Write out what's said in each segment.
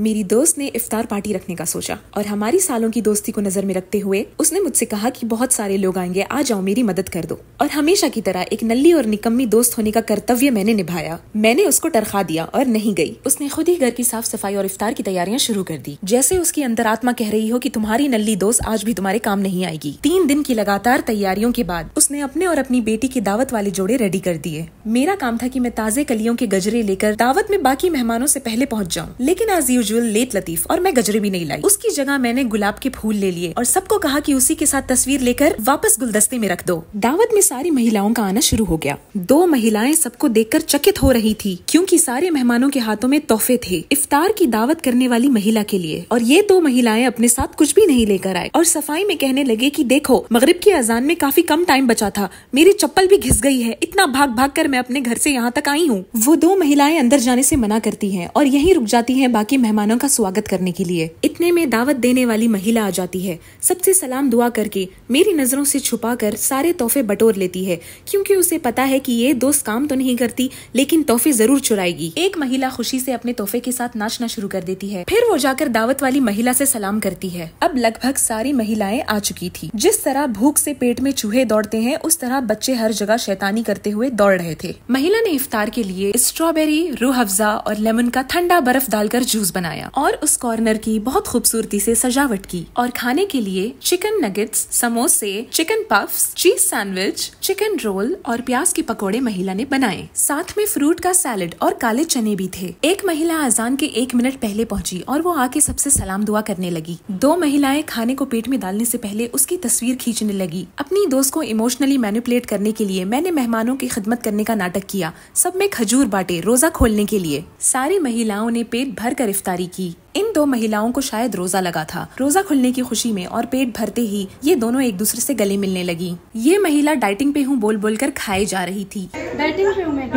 मेरी दोस्त ने इफ्तार पार्टी रखने का सोचा और हमारी सालों की दोस्ती को नजर में रखते हुए उसने मुझसे कहा कि बहुत सारे लोग आएंगे आ जाओ मेरी मदद कर दो और हमेशा की तरह एक नल्ली और निकम्मी दोस्त होने का कर्तव्य मैंने निभाया मैंने उसको टरखा दिया और नहीं गई उसने खुद ही घर की साफ सफाई और इफ्तार की तैयारियां शुरू कर दी जैसे उसकी अंतरात्मा कह रही हो की तुम्हारी नल्ली दोस्त आज भी तुम्हारे काम नहीं आएगी तीन दिन की लगातार तैयारियों के बाद उसने अपने और अपनी बेटी की दावत वाले जोड़े रेडी कर दिए मेरा काम था की मैं ताजे कलियों के गजरे लेकर दावत में बाकी मेहमानों ऐसी पहले पहुँच जाऊँ लेकिन आज यूजुअल लेत लतीफ और मैं गजरे भी नहीं लाई उसकी जगह मैंने गुलाब के फूल ले लिए और सबको कहा की उसी के साथ तस्वीर लेकर वापस गुलदस्ते में रख दो दावत में सारी महिलाओं का आना शुरू हो गया दो महिलाएं सबको कर चकित हो रही थी क्यूँकी सारे मेहमानों के हाथों में तोहफे थे इफ्तार की दावत करने वाली महिला के लिए और ये दो महिलाएं अपने साथ कुछ भी नहीं लेकर आए और सफाई में कहने लगे की देखो मगरिब की अजान में काफी कम टाइम बचा था मेरी चप्पल भी घिस गई है इतना भाग भाग कर मैं अपने घर से यहाँ तक आई हूँ वो दो महिलाएं अंदर जाने से मना करती है और यही रुक जाती है बाकी मेहमान मेहमानों का स्वागत करने के लिए इतने में दावत देने वाली महिला आ जाती है सबसे सलाम दुआ करके मेरी नजरों से छुपा कर सारे तोहफे बटोर लेती है क्योंकि उसे पता है कि ये दोस्त काम तो नहीं करती लेकिन तोहफे जरूर चुराएगी एक महिला खुशी से अपने तोहफे के साथ नाचना शुरू कर देती है फिर वो जाकर दावत वाली महिला से सलाम करती है अब लगभग सारी महिलाएं आ चुकी थी जिस तरह भूख से पेट में चूहे दौड़ते हैं उस तरह बच्चे हर जगह शैतानी करते हुए दौड़ रहे थे महिला ने इफ्तार के लिए स्ट्रॉबेरी रूह अफजा और लेमन का ठंडा बर्फ डालकर जूस बना बनाया और उस कॉर्नर की बहुत खूबसूरती से सजावट की और खाने के लिए चिकन नगेट्स समोसे chicken puff cheese sandwich chicken roll और प्याज के पकौड़े महिला ने बनाए साथ में फ्रूट का सैलड और काले चने भी थे एक महिला अजान के एक मिनट पहले पहुंची और वो आके सबसे सलाम दुआ करने लगी दो महिलाएं खाने को पेट में डालने से पहले उसकी तस्वीर खींचने लगी अपनी दोस्त को इमोशनली मैनिपुलेट करने के लिए मैंने मेहमानों की खिदमत करने का नाटक किया सब में खजूर बांटे रोजा खोलने के लिए सारी महिलाओं ने पेट भर कर इफ्तार जारी की इन दो महिलाओं को शायद रोजा लगा था रोजा खुलने की खुशी में और पेट भरते ही ये दोनों एक दूसरे से गले मिलने लगी ये महिला डाइटिंग पे हूँ बोल बोल कर खाए जा रही थी डाइटिंग पे हूँ मैं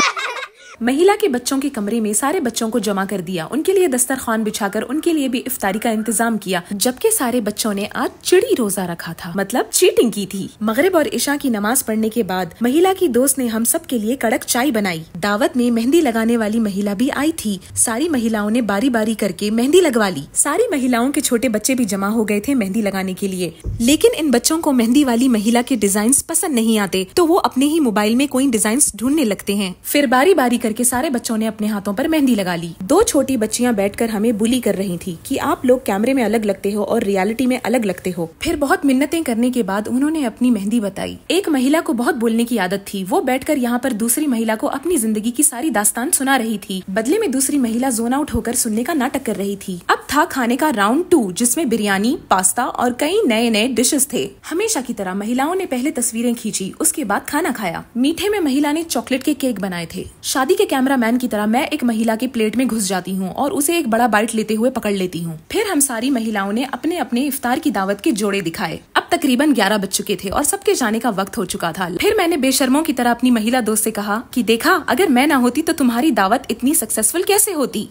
महिला के बच्चों के कमरे में सारे बच्चों को जमा कर दिया उनके लिए दस्तरखान बिछाकर उनके लिए भी इफ्तारी का इंतजाम किया जबकि सारे बच्चों ने आज चिड़ी रोजा रखा था मतलब चीटिंग की थी मगरब और ईशा की नमाज पढ़ने के बाद महिला की दोस्त ने हम सब के लिए कड़क चाय बनाई दावत में मेहंदी लगाने वाली महिला भी आई थी सारी महिलाओं ने बारी बारी करके मेहंदी लगवा ली सारी महिलाओं के छोटे बच्चे भी जमा हो गए थे मेहंदी लगाने के लिए लेकिन इन बच्चों को मेहंदी वाली महिला के डिजाइन पसंद नहीं आते तो वो अपने ही मोबाइल में कोई डिजाइन ढूंढने लगते हैं फिर बारी बारी करके सारे बच्चों ने अपने हाथों पर मेहंदी लगा ली दो छोटी बच्चियां बैठकर हमें बुली कर रही थी कि आप लोग कैमरे में अलग लगते हो और रियलिटी में अलग लगते हो फिर बहुत मिन्नतें करने के बाद उन्होंने अपनी मेहंदी बताई एक महिला को बहुत बोलने की आदत थी वो बैठ कर यहाँ पर दूसरी महिला को अपनी जिंदगी की सारी दास्तान सुना रही थी बदले में दूसरी महिला जोन आउट होकर सुनने का नाटक कर रही थी अब था खाने का राउंड टू जिसमें बिरयानी पास्ता और कई नए नए डिशेस थे हमेशा की तरह महिलाओं ने पहले तस्वीरें खींची उसके बाद खाना खाया मीठे में महिला ने चॉकलेट के केक बनाए थे शादी के कैमरा मैन की तरह मैं एक महिला के प्लेट में घुस जाती हूँ और उसे एक बड़ा बाइट लेते हुए पकड़ लेती हूँ फिर हम सारी महिलाओं ने अपने अपने इफ्तार की दावत के जोड़े दिखाए अब तकरीबन ग्यारह बज चुके थे और सबके जाने का वक्त हो चुका था फिर मैंने बेशर्मों की तरह अपनी महिला दोस्त से कहा कि देखा अगर मैं ना होती तो तुम्हारी दावत इतनी सक्सेसफुल कैसे होती